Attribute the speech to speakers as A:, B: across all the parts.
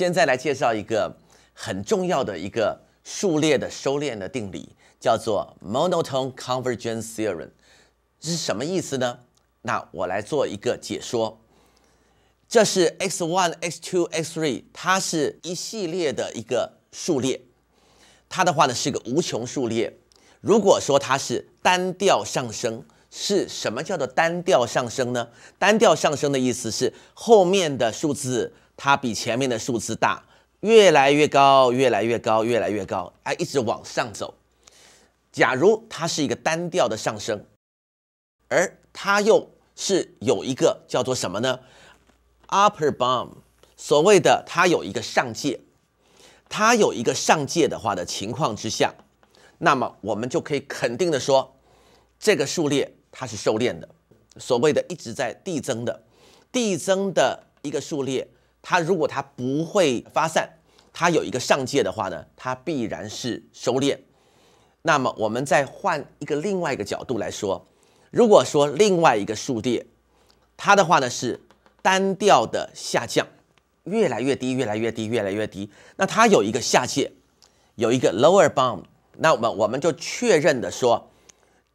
A: 现在来介绍一个很重要的一个数列的收敛的定理，叫做 monotone convergence theorem。这是什么意思呢？那我来做一个解说。这是 x one、x two、x three，它是一系列的一个数列，它的话呢是个无穷数列。如果说它是单调上升，是什么叫做单调上升呢？单调上升的意思是后面的数字。它比前面的数字大，越来越高，越来越高，越来越高，哎，一直往上走。假如它是一个单调的上升，而它又是有一个叫做什么呢？Upper bound，所谓的它有一个上界。它有一个上界的话的情况之下，那么我们就可以肯定的说，这个数列它是受链的。所谓的一直在递增的，递增的一个数列。它如果它不会发散，它有一个上界的话呢，它必然是收敛。那么我们再换一个另外一个角度来说，如果说另外一个数列，它的话呢是单调的下降，越来越低，越来越低，越来越低，那它有一个下界，有一个 lower bound，那我们我们就确认的说，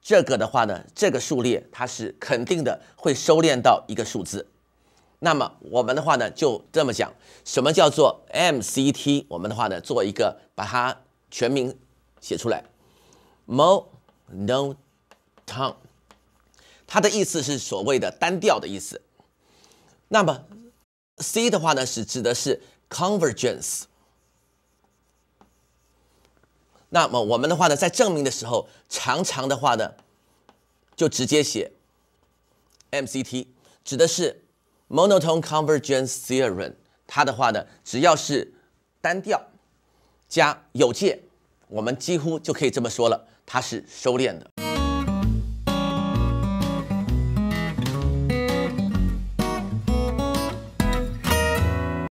A: 这个的话呢，这个数列它是肯定的会收敛到一个数字。那么我们的话呢，就这么讲，什么叫做 MCT？我们的话呢，做一个把它全名写出来，Monotone，它的意思是所谓的单调的意思。那么 C 的话呢，是指的是 Convergence。那么我们的话呢，在证明的时候，常常的话呢，就直接写 MCT，指的是。Monotone Convergence Theorem，它的话呢，只要是单调加有界，我们几乎就可以这么说了，它是收敛的。